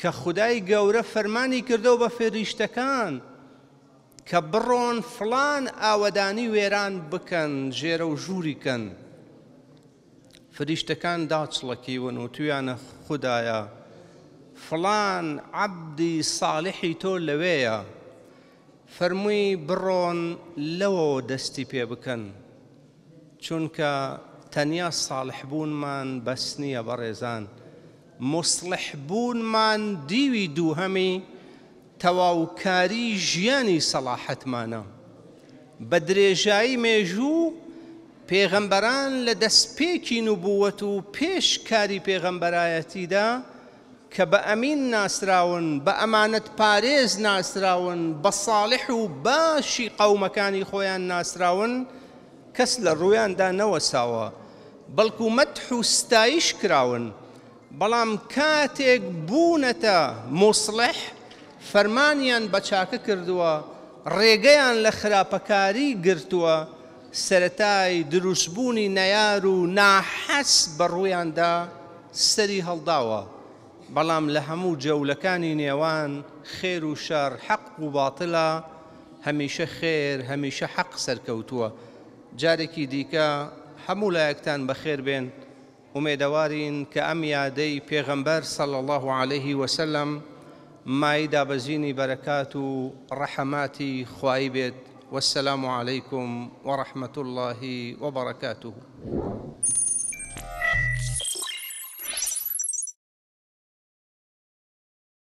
کە خدای گەورە فەرمانی کردەوە بە فێریشتەکان کە بڕۆن فلان ئاوەدانی وێران بکەن ژێرە و ژووریکەن. فریشتەکان داچڵەکیون و تویانە خوددایە، فلان عەبدی ساڵحی تۆ لەوەیە، فەرمووی بڕۆن لەوە دەستی پێ بکەن، چونکە تەنیا ساڵح بوونمان بەس نییە بە ڕێزان. مصلح بوونمان دیوی دووهەمی تەواوکاری ژیانی سەلاحەتمانە بە درێژایی مێژوو پێغەمبەران لە دەستپێکی نوبووەت و پێشکاری پێغەمبەرایەتیدا کە بە ئەمین ناسراون بە ئەمانەت پارێز ناسراون بە ساڵح و باشی قەومەکانی خۆیان ناسراون کەس لە ڕوویاندا نەوەساوە بەڵکو مەتح و ستایش کراون بەڵام کاتێک بوونەتە مسلح فەرمانیان بە چاکە کردووە ڕێگەیان لە خراپەکاری گرتووە سەتای دروستبوونی نەار و ناحەس بە ڕوویاندا سەری هەڵداوە بەڵام لە هەموو جەولەکانی نێوان خێر و شەر حەق و باتڵە هەمیشە خێر هەمیشە حەق سەرکەوتووە جارێکی دیکە هەموو لایەکتان بە خێر بێن ئومێدەوارین کە ئەم یادەی پێغەمبەر سەڵ الله عليه وسلم مای دابەزینی بەرەکات و ڕەحەماتی خوای بێت والسلام عليكم ورحمة الله وبركاته